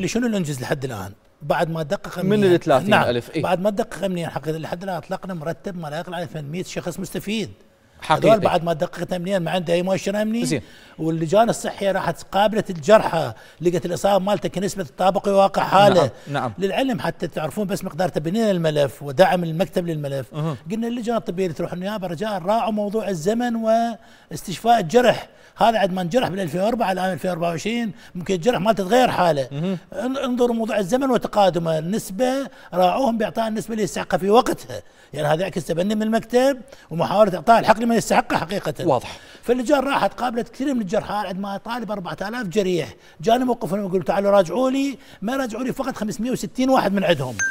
اللي شنو اللي انجز لحد الان بعد ما دقق امنيا من ال 30000 نعم ألف إيه؟ بعد ما دقق امنيا حقيقه لحد الان اطلقنا مرتب ما لا يقل عن 800 شخص مستفيد حقيقي بعد ما دققت امنيا ما عنده اي مؤشر امني زين واللجان الصحيه راحت قابلت الجرحى لقت الاصابه مالته كنسبه تطابق واقع حاله نعم. نعم للعلم حتى تعرفون بس مقدار تبنينا الملف ودعم المكتب للملف أه. قلنا اللجان الطبيه اللي تروح النيابه رجاء راعوا موضوع الزمن واستشفاء الجرح هذا عد ما انجرح بال 2004 الان 2024 ممكن الجرح ما تتغير حاله انظروا موضوع الزمن وتقادمه النسبه راعوهم باعطاء النسبه اللي يستحقها في وقتها يعني هذا يعكس تبني من المكتب ومحاوله اعطاء الحق لمن يستحقه حقيقه واضح فاللجان راحت قابلت كثير من الجرحى عند ما طالب 4000 جريح جاني موقفهم يقولوا تعالوا راجعوا لي ما راجعوا لي فقط 560 واحد من عندهم